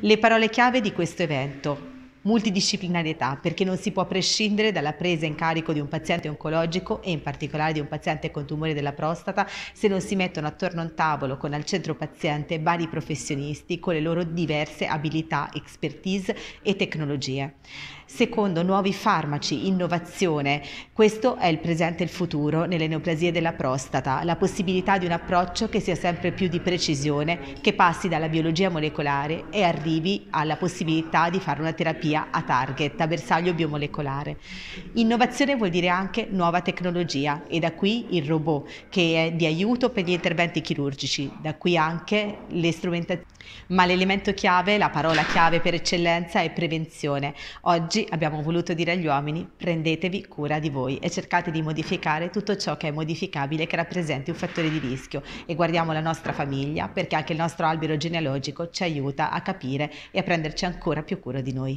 Le parole chiave di questo evento Multidisciplinarietà, perché non si può prescindere dalla presa in carico di un paziente oncologico e in particolare di un paziente con tumore della prostata se non si mettono attorno a un tavolo con al centro paziente vari professionisti con le loro diverse abilità, expertise e tecnologie. Secondo, nuovi farmaci, innovazione. Questo è il presente e il futuro nelle neoplasie della prostata, la possibilità di un approccio che sia sempre più di precisione, che passi dalla biologia molecolare e arrivi alla possibilità di fare una terapia terapia a target, a bersaglio biomolecolare. Innovazione vuol dire anche nuova tecnologia e da qui il robot che è di aiuto per gli interventi chirurgici, da qui anche le strumentazioni. Ma l'elemento chiave, la parola chiave per eccellenza è prevenzione. Oggi abbiamo voluto dire agli uomini prendetevi cura di voi e cercate di modificare tutto ciò che è modificabile che rappresenti un fattore di rischio e guardiamo la nostra famiglia perché anche il nostro albero genealogico ci aiuta a capire e a prenderci ancora più cura di noi.